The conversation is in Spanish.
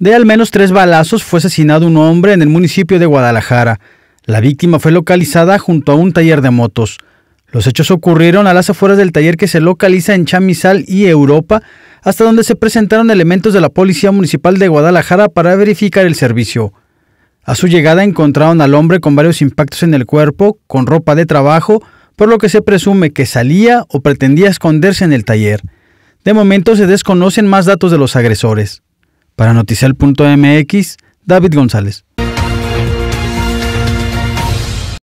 de al menos tres balazos fue asesinado un hombre en el municipio de Guadalajara. La víctima fue localizada junto a un taller de motos. Los hechos ocurrieron a las afueras del taller que se localiza en Chamizal y Europa, hasta donde se presentaron elementos de la Policía Municipal de Guadalajara para verificar el servicio. A su llegada encontraron al hombre con varios impactos en el cuerpo, con ropa de trabajo, por lo que se presume que salía o pretendía esconderse en el taller. De momento se desconocen más datos de los agresores. Para noticial.mx, David González.